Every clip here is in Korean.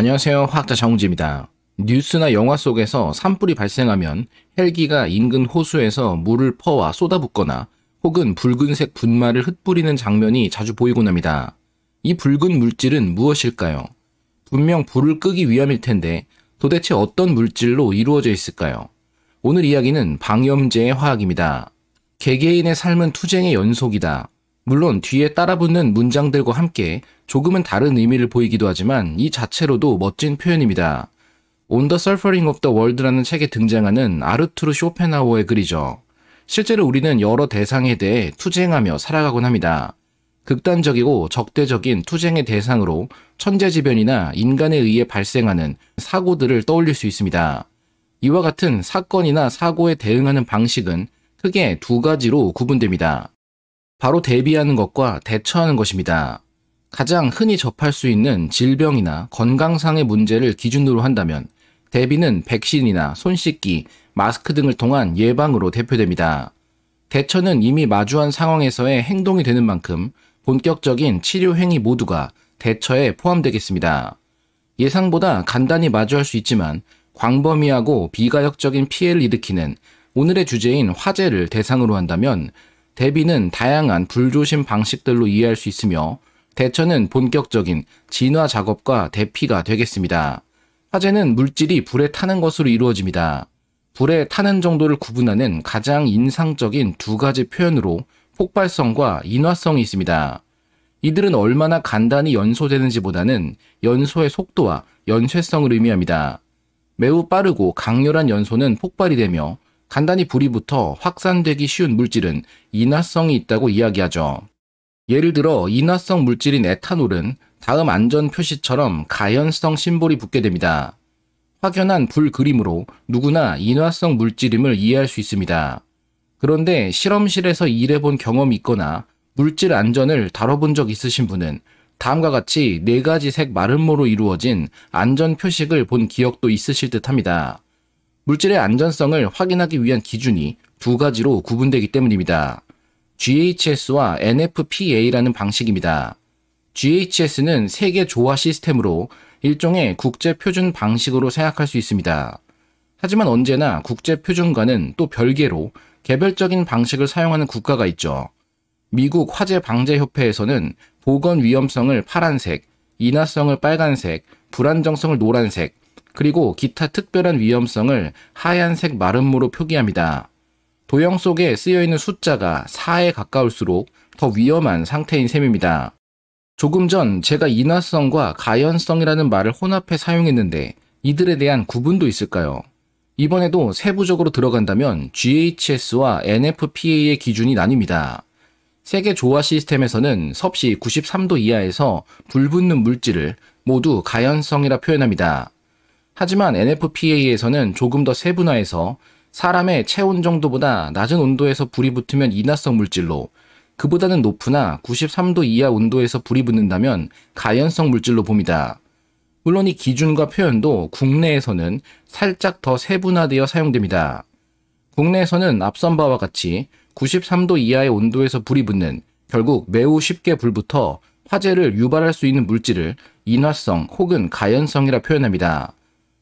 안녕하세요. 화학자 정우지입니다. 뉴스나 영화 속에서 산불이 발생하면 헬기가 인근 호수에서 물을 퍼와 쏟아붓거나 혹은 붉은색 분말을 흩뿌리는 장면이 자주 보이곤 합니다. 이 붉은 물질은 무엇일까요? 분명 불을 끄기 위함일 텐데 도대체 어떤 물질로 이루어져 있을까요? 오늘 이야기는 방염제의 화학입니다. 개개인의 삶은 투쟁의 연속이다. 물론 뒤에 따라붙는 문장들과 함께 조금은 다른 의미를 보이기도 하지만 이 자체로도 멋진 표현입니다. On the Suffering of the World라는 책에 등장하는 아르투르 쇼펜하우의 글이죠. 실제로 우리는 여러 대상에 대해 투쟁하며 살아가곤 합니다. 극단적이고 적대적인 투쟁의 대상으로 천재지변이나 인간에 의해 발생하는 사고들을 떠올릴 수 있습니다. 이와 같은 사건이나 사고에 대응하는 방식은 크게 두 가지로 구분됩니다. 바로 대비하는 것과 대처하는 것입니다. 가장 흔히 접할 수 있는 질병이나 건강상의 문제를 기준으로 한다면 대비는 백신이나 손 씻기, 마스크 등을 통한 예방으로 대표됩니다. 대처는 이미 마주한 상황에서의 행동이 되는 만큼 본격적인 치료 행위 모두가 대처에 포함되겠습니다. 예상보다 간단히 마주할 수 있지만 광범위하고 비가역적인 피해를 일으키는 오늘의 주제인 화재를 대상으로 한다면 대비는 다양한 불조심 방식들로 이해할 수 있으며 대처는 본격적인 진화 작업과 대피가 되겠습니다. 화재는 물질이 불에 타는 것으로 이루어집니다. 불에 타는 정도를 구분하는 가장 인상적인 두 가지 표현으로 폭발성과 인화성이 있습니다. 이들은 얼마나 간단히 연소되는지보다는 연소의 속도와 연쇄성을 의미합니다. 매우 빠르고 강렬한 연소는 폭발이 되며 간단히 불이 붙어 확산되기 쉬운 물질은 인화성이 있다고 이야기하죠. 예를 들어 인화성 물질인 에탄올은 다음 안전 표시처럼 가연성 심볼이 붙게 됩니다. 확연한 불 그림으로 누구나 인화성 물질임을 이해할 수 있습니다. 그런데 실험실에서 일해본 경험이 있거나 물질 안전을 다뤄본 적 있으신 분은 다음과 같이 네 가지 색 마름모로 이루어진 안전 표식을 본 기억도 있으실 듯 합니다. 물질의 안전성을 확인하기 위한 기준이 두 가지로 구분되기 때문입니다. GHS와 NFPA라는 방식입니다. GHS는 세계 조화 시스템으로 일종의 국제 표준 방식으로 생각할 수 있습니다. 하지만 언제나 국제 표준과는 또 별개로 개별적인 방식을 사용하는 국가가 있죠. 미국 화재 방재 협회에서는 보건 위험성을 파란색, 인화성을 빨간색, 불안정성을 노란색, 그리고 기타 특별한 위험성을 하얀색 마름모로 표기합니다. 도형 속에 쓰여있는 숫자가 4에 가까울수록 더 위험한 상태인 셈입니다. 조금 전 제가 인화성과 가연성이라는 말을 혼합해 사용했는데 이들에 대한 구분도 있을까요? 이번에도 세부적으로 들어간다면 GHS와 NFPA의 기준이 나뉩니다. 세계 조화 시스템에서는 섭씨 93도 이하에서 불붙는 물질을 모두 가연성이라 표현합니다. 하지만 NFPA에서는 조금 더 세분화해서 사람의 체온 정도보다 낮은 온도에서 불이 붙으면 인화성 물질로 그보다는 높으나 93도 이하 온도에서 불이 붙는다면 가연성 물질로 봅니다. 물론 이 기준과 표현도 국내에서는 살짝 더 세분화되어 사용됩니다. 국내에서는 앞선 바와 같이 93도 이하의 온도에서 불이 붙는 결국 매우 쉽게 불부터 화재를 유발할 수 있는 물질을 인화성 혹은 가연성이라 표현합니다.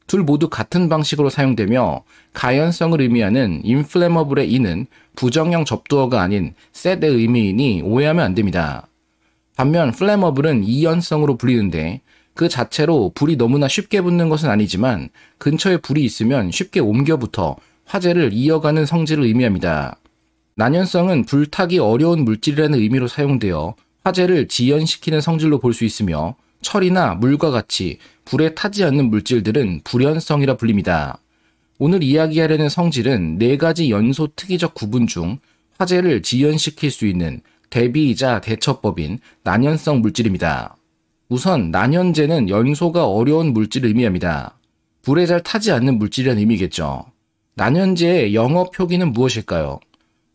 둘 모두 같은 방식으로 사용되며 가연성을 의미하는 인플레머블의 이는 부정형 접두어가 아닌 셋의 의미이니 오해하면 안 됩니다. 반면 플레머블은 이연성으로 불리는데 그 자체로 불이 너무나 쉽게 붙는 것은 아니지만 근처에 불이 있으면 쉽게 옮겨붙어 화재를 이어가는 성질을 의미합니다. 난연성은 불타기 어려운 물질이라는 의미로 사용되어 화재를 지연시키는 성질로 볼 수 있으며 철이나 물과 같이 불에 타지 않는 물질들은 불연성이라 불립니다. 오늘 이야기하려는 성질은 네 가지 연소 특이적 구분 중 화재를 지연시킬 수 있는 대비이자 대처법인 난연성 물질입니다. 우선 난연재는 연소가 어려운 물질을 의미합니다. 불에 잘 타지 않는 물질이란 의미겠죠. 난연재의 영어 표기는 무엇일까요?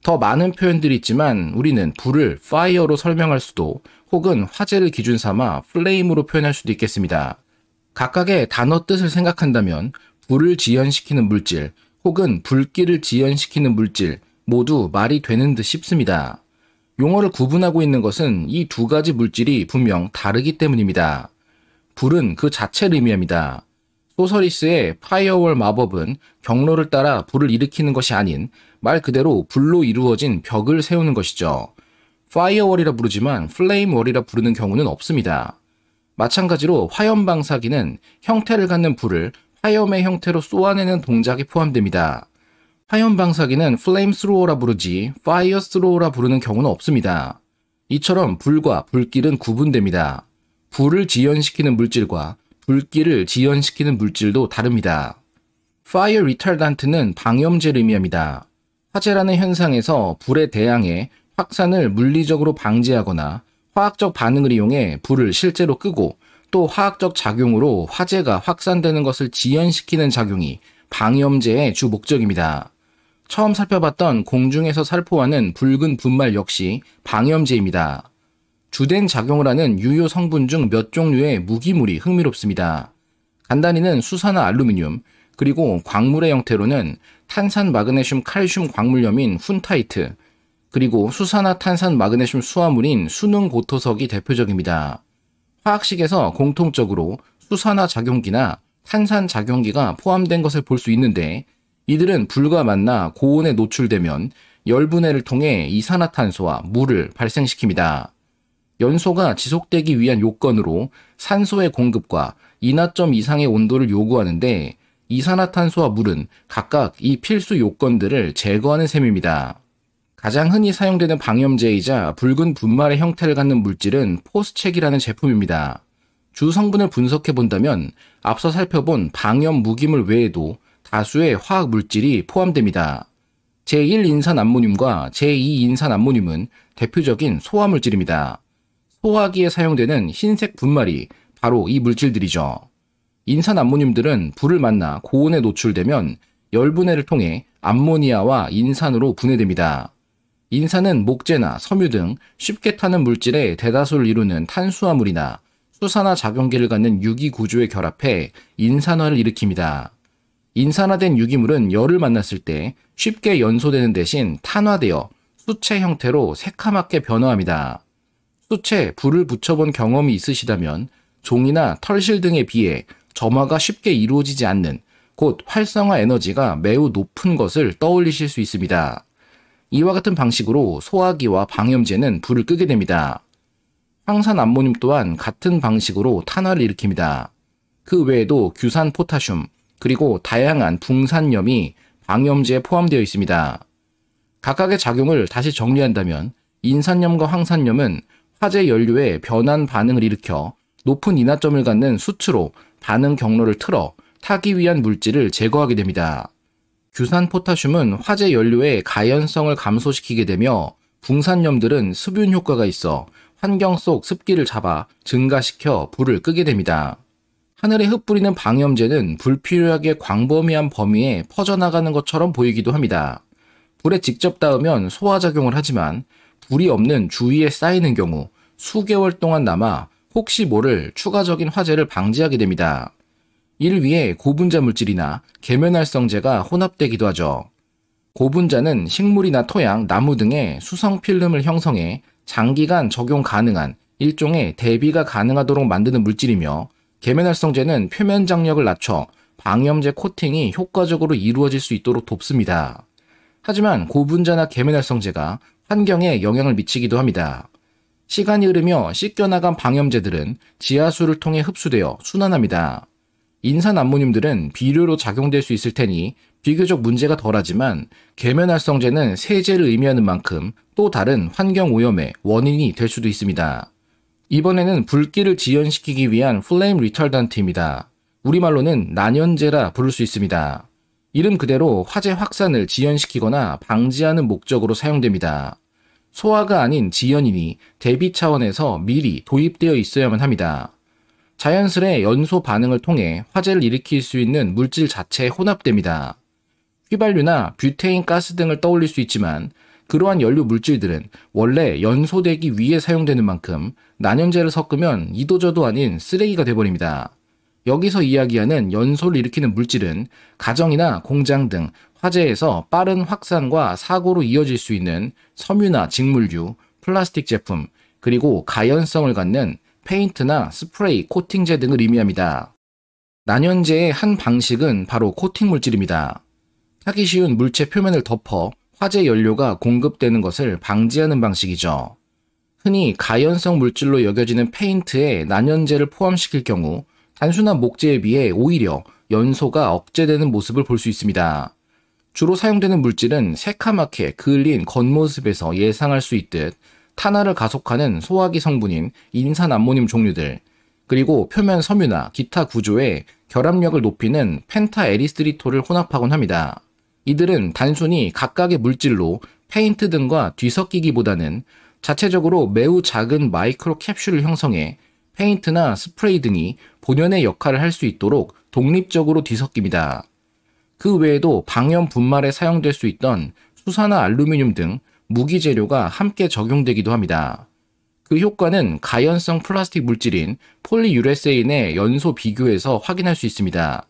더 많은 표현들이 있지만 우리는 불을 fire로 설명할 수도 혹은 화재를 기준 삼아 flame으로 표현할 수도 있겠습니다. 각각의 단어 뜻을 생각한다면 불을 지연시키는 물질 혹은 불길을 지연시키는 물질 모두 말이 되는 듯 싶습니다. 용어를 구분하고 있는 것은 이 두 가지 물질이 분명 다르기 때문입니다. 불은 그 자체를 의미합니다. 소서리스의 파이어월 마법은 경로를 따라 불을 일으키는 것이 아닌 말 그대로 불로 이루어진 벽을 세우는 것이죠. 파이어월이라 부르지만 플레임월이라 부르는 경우는 없습니다. 마찬가지로 화염방사기는 형태를 갖는 불을 화염의 형태로 쏘아내는 동작이 포함됩니다. 화염방사기는 플레임스로어라 부르지 파이어스로어라 부르는 경우는 없습니다. 이처럼 불과 불길은 구분됩니다. 불을 지연시키는 물질과 불길을 지연시키는 물질도 다릅니다. 파이어 리탈단트는 방염제를 의미합니다. 화재라는 현상에서 불에 대항해 확산을 물리적으로 방지하거나 화학적 반응을 이용해 불을 실제로 끄고 또 화학적 작용으로 화재가 확산되는 것을 지연시키는 작용이 방염제의 주 목적입니다. 처음 살펴봤던 공중에서 살포하는 붉은 분말 역시 방염제입니다. 주된 작용을 하는 유효 성분 중 몇 종류의 무기물이 흥미롭습니다. 간단히는 수산화 알루미늄, 그리고 광물의 형태로는 탄산 마그네슘 칼슘 광물염인 훈타이트, 그리고 수산화 탄산 마그네슘 수화물인 수능 고토석이 대표적입니다. 화학식에서 공통적으로 수산화 작용기나 탄산 작용기가 포함된 것을 볼 수 있는데 이들은 불과 만나 고온에 노출되면 열분해를 통해 이산화탄소와 물을 발생시킵니다. 연소가 지속되기 위한 요건으로 산소의 공급과 2나점 이상의 온도를 요구하는데 이산화탄소와 물은 각각 이 필수 요건들을 제거하는 셈입니다. 가장 흔히 사용되는 방염제이자 붉은 분말의 형태를 갖는 물질은 포스책이라는 제품입니다. 주 성분을 분석해 본다면 앞서 살펴본 방염 무기물 외에도 다수의 화학 물질이 포함됩니다. 제1인산 암모늄과 제2인산 암모늄은 대표적인 소화 물질입니다. 소화기에 사용되는 흰색 분말이 바로 이 물질들이죠. 인산 암모늄들은 불을 만나 고온에 노출되면 열분해를 통해 암모니아와 인산으로 분해됩니다. 인산은 목재나 섬유 등 쉽게 타는 물질의 대다수를 이루는 탄수화물이나 수산화 작용기를 갖는 유기 구조에 결합해 인산화를 일으킵니다. 인산화된 유기물은 열을 만났을 때 쉽게 연소되는 대신 탄화되어 수체 형태로 새카맣게 변화합니다. 수체 불을 붙여본 경험이 있으시다면 종이나 털실 등에 비해 점화가 쉽게 이루어지지 않는 곧 활성화 에너지가 매우 높은 것을 떠올리실 수 있습니다. 이와 같은 방식으로 소화기와 방염제는 불을 끄게 됩니다. 황산 암모늄 또한 같은 방식으로 탄화를 일으킵니다. 그 외에도 규산 포타슘 그리고 다양한 붕산염이 방염제에 포함되어 있습니다. 각각의 작용을 다시 정리한다면 인산염과 황산염은 화재 연료의 변환 반응을 일으켜 높은 인화점을 갖는 수치로 반응 경로를 틀어 타기 위한 물질을 제거하게 됩니다. 규산 포타슘은 화재 연료의 가연성을 감소시키게 되며 붕산염들은 수분 효과가 있어 환경 속 습기를 잡아 증가시켜 불을 끄게 됩니다. 하늘에 흩뿌리는 방염제는 불필요하게 광범위한 범위에 퍼져나가는 것처럼 보이기도 합니다. 불에 직접 닿으면 소화작용을 하지만 불이 없는 주위에 쌓이는 경우 수개월 동안 남아 혹시 모를 추가적인 화재를 방지하게 됩니다. 이를 위해 고분자 물질이나 계면활성제가 혼합되기도 하죠. 고분자는 식물이나 토양, 나무 등의 수성 필름을 형성해 장기간 적용 가능한 일종의 대비가 가능하도록 만드는 물질이며 계면활성제는 표면 장력을 낮춰 방염제 코팅이 효과적으로 이루어질 수 있도록 돕습니다. 하지만 고분자나 계면활성제가 환경에 영향을 미치기도 합니다. 시간이 흐르며 씻겨나간 방염제들은 지하수를 통해 흡수되어 순환합니다. 인산 암모늄들은 비료로 작용될 수 있을 테니 비교적 문제가 덜하지만 계면활성제는 세제를 의미하는 만큼 또 다른 환경 오염의 원인이 될 수도 있습니다. 이번에는 불길을 지연시키기 위한 플레임 리털던트입니다. 우리말로는 난연제라 부를 수 있습니다. 이름 그대로 화재 확산을 지연시키거나 방지하는 목적으로 사용됩니다. 소화가 아닌 지연이이 대비 차원에서 미리 도입되어 있어야만 합니다. 자연스레 연소 반응을 통해 화재를 일으킬 수 있는 물질 자체에 혼합됩니다. 휘발유나 뷰테인 가스 등을 떠올릴 수 있지만 그러한 연료 물질들은 원래 연소되기 위해 사용되는 만큼 난연제를 섞으면 이도저도 아닌 쓰레기가 돼버립니다. 여기서 이야기하는 연소를 일으키는 물질은 가정이나 공장 등 화재에서 빠른 확산과 사고로 이어질 수 있는 섬유나 직물류, 플라스틱 제품, 그리고 가연성을 갖는 페인트나 스프레이, 코팅제 등을 의미합니다. 난연제의 한 방식은 바로 코팅 물질입니다. 하기 쉬운 물체 표면을 덮어 화재 연료가 공급되는 것을 방지하는 방식이죠. 흔히 가연성 물질로 여겨지는 페인트에 난연제를 포함시킬 경우 단순한 목재에 비해 오히려 연소가 억제되는 모습을 볼 수 있습니다. 주로 사용되는 물질은 새카맣게 그을린 겉모습에서 예상할 수 있듯 탄화를 가속하는 소화기 성분인 인산암모늄 종류들, 그리고 표면 섬유나 기타 구조에 결합력을 높이는 펜타에리스트리토를 혼합하곤 합니다. 이들은 단순히 각각의 물질로 페인트 등과 뒤섞이기보다는 자체적으로 매우 작은 마이크로 캡슐을 형성해 페인트나 스프레이 등이 본연의 역할을 할 수 있도록 독립적으로 뒤섞입니다. 그 외에도 방염 분말에 사용될 수 있던 수산화 알루미늄 등 무기 재료가 함께 적용되기도 합니다. 그 효과는 가연성 플라스틱 물질인 폴리유레세인의 연소 비교에서 확인할 수 있습니다.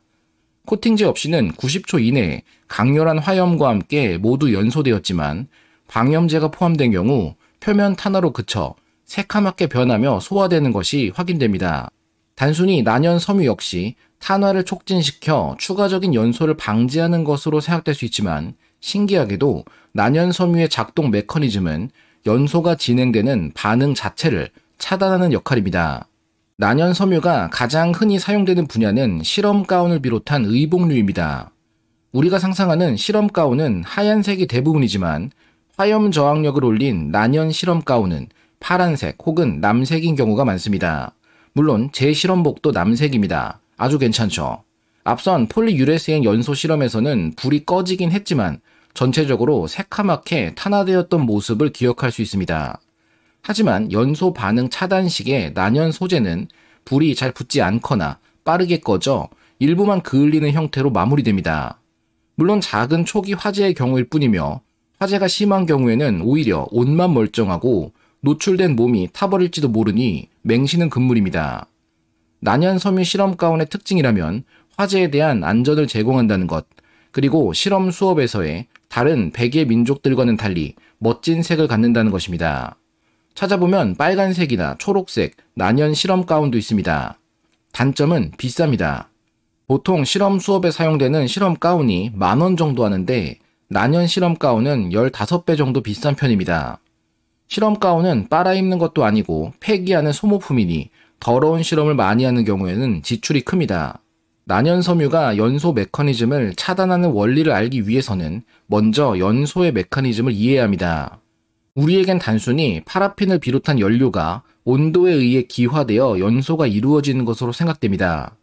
코팅제 없이는 90초 이내에 강렬한 화염과 함께 모두 연소되었지만 방염제가 포함된 경우 표면 탄화로 그쳐 새카맣게 변하며 소화되는 것이 확인됩니다. 단순히 난연 섬유 역시 탄화를 촉진시켜 추가적인 연소를 방지하는 것으로 생각될 수 있지만 신기하게도 난연 섬유의 작동 메커니즘은 연소가 진행되는 반응 자체를 차단하는 역할입니다. 난연 섬유가 가장 흔히 사용되는 분야는 실험 가운을 비롯한 의복류입니다. 우리가 상상하는 실험 가운은 하얀색이 대부분이지만 화염 저항력을 올린 난연 실험 가운은 파란색 혹은 남색인 경우가 많습니다. 물론 제 실험복도 남색입니다. 아주 괜찮죠. 앞선 폴리유레스엔 연소 실험에서는 불이 꺼지긴 했지만 전체적으로 새카맣게 탄화되었던 모습을 기억할 수 있습니다. 하지만 연소 반응 차단식의 난연 소재는 불이 잘 붙지 않거나 빠르게 꺼져 일부만 그을리는 형태로 마무리됩니다. 물론 작은 초기 화재의 경우일 뿐이며 화재가 심한 경우에는 오히려 옷만 멀쩡하고 노출된 몸이 타버릴지도 모르니 맹신은 금물입니다. 난연 섬유 실험 가운의 특징이라면 화재에 대한 안전을 제공한다는 것, 그리고 실험 수업에서의 다른 백의 민족들과는 달리 멋진 색을 갖는다는 것입니다. 찾아보면 빨간색이나 초록색, 난연 실험 가운도 있습니다. 단점은 비쌉니다. 보통 실험 수업에 사용되는 실험 가운이 만 원 정도 하는데 난연 실험 가운은 15배 정도 비싼 편입니다. 실험 가운은 빨아입는 것도 아니고 폐기하는 소모품이니 더러운 실험을 많이 하는 경우에는 지출이 큽니다. 난연 섬유가 연소 메커니즘을 차단하는 원리를 알기 위해서는 먼저 연소의 메커니즘을 이해해야 합니다. 우리에겐 단순히 파라핀을 비롯한 연료가 온도에 의해 기화되어 연소가 이루어지는 것으로 생각됩니다.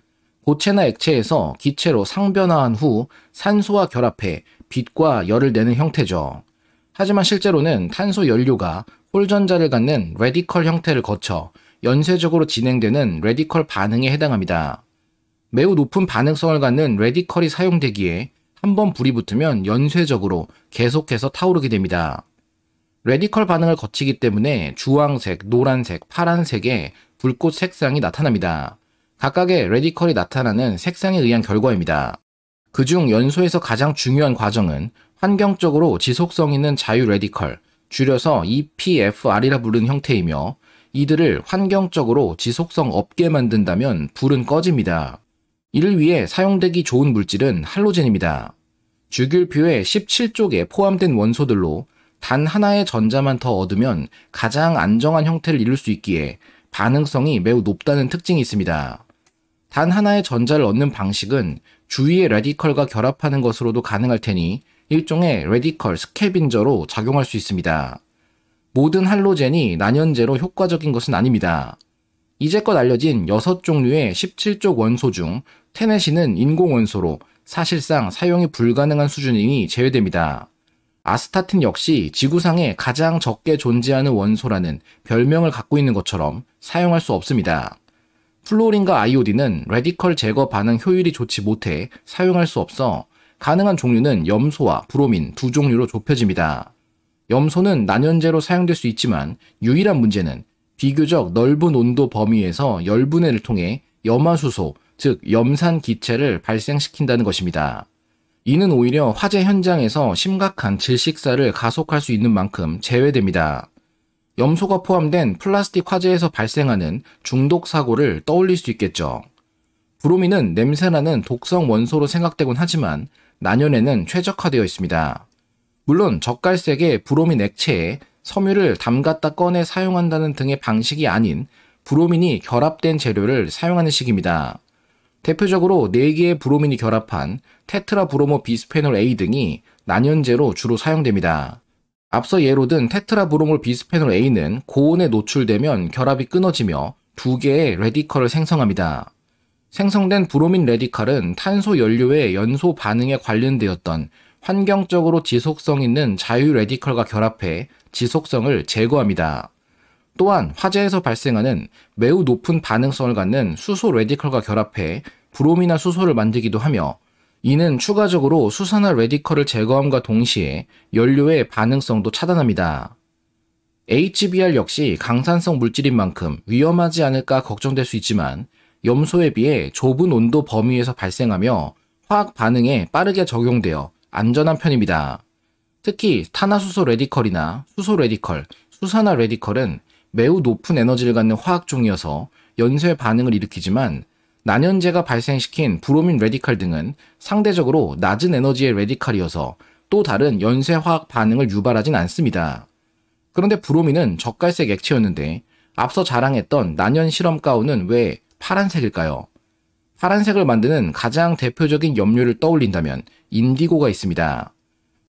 고체나 액체에서 기체로 상변화한 후 산소와 결합해 빛과 열을 내는 형태죠. 하지만 실제로는 탄소 연료가 홀전자를 갖는 레디컬 형태를 거쳐 연쇄적으로 진행되는 레디컬 반응에 해당합니다. 매우 높은 반응성을 갖는 레디컬이 사용되기에 한 번 불이 붙으면 연쇄적으로 계속해서 타오르게 됩니다. 레디컬 반응을 거치기 때문에 주황색, 노란색, 파란색의 불꽃 색상이 나타납니다. 각각의 레디컬이 나타나는 색상에 의한 결과입니다. 그 중 연소에서 가장 중요한 과정은 환경적으로 지속성 있는 자유 레디컬, 줄여서 EPFR이라 부르는 형태이며 이들을 환경적으로 지속성 없게 만든다면 불은 꺼집니다. 이를 위해 사용되기 좋은 물질은 할로젠입니다. 주귤표의 17쪽에 포함된 원소들로 단 하나의 전자만 더 얻으면 가장 안정한 형태를 이룰 수 있기에 반응성이 매우 높다는 특징이 있습니다. 단 하나의 전자를 얻는 방식은 주위의 레디컬과 결합하는 것으로도 가능할 테니 일종의 레디컬 스케빈저로 작용할 수 있습니다. 모든 할로젠이 난연제로 효과적인 것은 아닙니다. 이제껏 알려진 6종류의 17쪽 원소 중테네시는 인공원소로 사실상 사용이 불가능한 수준이니 제외됩니다. 아스타틴 역시 지구상에 가장 적게 존재하는 원소라는 별명을 갖고 있는 것처럼 사용할 수 없습니다. 플로린과 아이오딘은 레디컬 제거 반응 효율이 좋지 못해 사용할 수 없어 가능한 종류는 염소와 브로민 두 종류로 좁혀집니다. 염소는 난연제로 사용될 수 있지만 유일한 문제는 비교적 넓은 온도 범위에서 열분해를 통해 염화수소, 즉 염산 기체를 발생시킨다는 것입니다. 이는 오히려 화재 현장에서 심각한 질식사를 가속할 수 있는 만큼 제외됩니다. 염소가 포함된 플라스틱 화재에서 발생하는 중독 사고를 떠올릴 수 있겠죠. 브로민은 냄새나는 독성 원소로 생각되곤 하지만 난연에는 최적화되어 있습니다. 물론 적갈색의 브로민 액체에 섬유를 담갔다 꺼내 사용한다는 등의 방식이 아닌 브로민이 결합된 재료를 사용하는 식입니다. 대표적으로 4개의 브로민이 결합한 테트라 브로모 비스페놀 A 등이 난연제로 주로 사용됩니다. 앞서 예로 든 테트라 브로몰 비스페놀 A는 고온에 노출되면 결합이 끊어지며 2 개의 레디컬을 생성합니다. 생성된 브로민 레디칼은 탄소 연료의 연소 반응에 관련되었던 환경적으로 지속성 있는 자유 레디컬과 결합해 지속성을 제거합니다. 또한 화재에서 발생하는 매우 높은 반응성을 갖는 수소 레디컬과 결합해 브로미나 수소를 만들기도 하며 이는 추가적으로 수산화 레디컬을 제거함과 동시에 연료의 반응성도 차단합니다. HBr 역시 강산성 물질인 만큼 위험하지 않을까 걱정될 수 있지만 염소에 비해 좁은 온도 범위에서 발생하며 화학 반응에 빠르게 적용되어 안전한 편입니다. 특히 탄화수소 레디컬이나 수소 레디컬, 수산화 레디컬은 매우 높은 에너지를 갖는 화학종이어서 연쇄 반응을 일으키지만 난연제가 발생시킨 브로민 레디컬 등은 상대적으로 낮은 에너지의 레디컬이어서또 다른 연쇄 화학 반응을 유발하진 않습니다. 그런데 브로민은 적갈색 액체였는데 앞서 자랑했던 난연 실험 가운은 왜 파란색일까요? 파란색을 만드는 가장 대표적인 염료를 떠올린다면 인디고가 있습니다.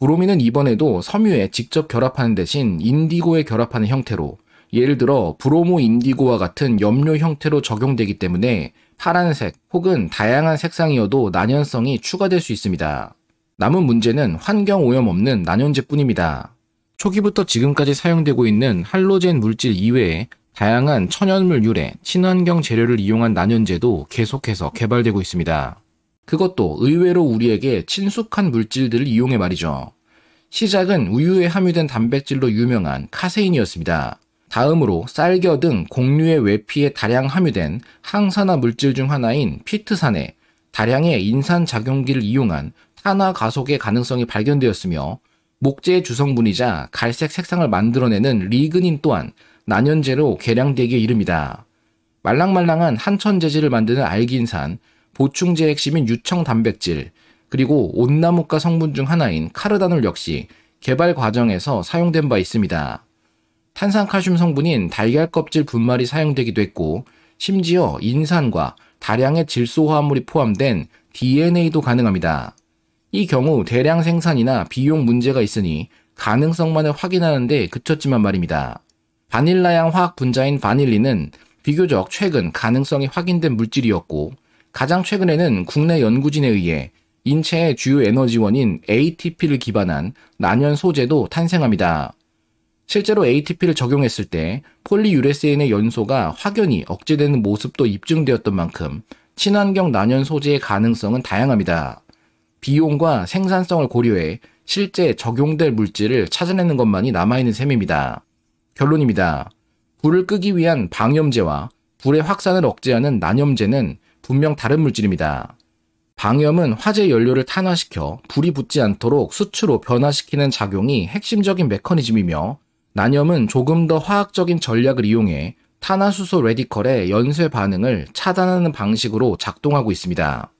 브로민은 이번에도 섬유에 직접 결합하는 대신 인디고에 결합하는 형태로 예를 들어 브로모 인디고와 같은 염료 형태로 적용되기 때문에 파란색 혹은 다양한 색상이어도 난연성이 추가될 수 있습니다. 남은 문제는 환경 오염 없는 난연제뿐입니다. 초기부터 지금까지 사용되고 있는 할로젠 물질 이외에 다양한 천연물 유래, 친환경 재료를 이용한 난연제도 계속해서 개발되고 있습니다. 그것도 의외로 우리에게 친숙한 물질들을 이용해 말이죠. 시작은 우유에 함유된 단백질로 유명한 카세인이었습니다. 다음으로 쌀겨 등 곡류의 외피에 다량 함유된 항산화 물질 중 하나인 피트산에 다량의 인산작용기를 이용한 탄화 가속의 가능성이 발견되었으며 목재의 주성분이자 갈색 색상을 만들어내는 리그닌 또한 난연재로 개량되기에 이릅니다. 말랑말랑한 한천재질을 만드는 알긴산, 보충제 핵심인 유청단백질, 그리고 온나무과 성분 중 하나인 카르다놀 역시 개발 과정에서 사용된 바 있습니다. 탄산칼슘 성분인 달걀 껍질 분말이 사용되기도 했고, 심지어 인산과 다량의 질소화합물이 포함된 DNA도 가능합니다. 이 경우 대량 생산이나 비용 문제가 있으니 가능성만을 확인하는데 그쳤지만 말입니다. 바닐라향 화학 분자인 바닐린은 비교적 최근 가능성이 확인된 물질이었고 가장 최근에는 국내 연구진에 의해 인체의 주요 에너지원인 ATP를 기반한 난연 소재도 탄생합니다. 실제로 ATP를 적용했을 때 폴리유레세인의 연소가 확연히 억제되는 모습도 입증되었던 만큼 친환경 난연 소재의 가능성은 다양합니다. 비용과 생산성을 고려해 실제 적용될 물질을 찾아내는 것만이 남아있는 셈입니다. 결론입니다. 불을 끄기 위한 방염제와 불의 확산을 억제하는 난염제는 분명 다른 물질입니다. 방염은 화재 연료를 탄화시켜 불이 붙지 않도록 수치로 변화시키는 작용이 핵심적인 메커니즘이며 난염은 조금 더 화학적인 전략을 이용해 탄화수소 레디컬의 연쇄 반응을 차단하는 방식으로 작동하고 있습니다.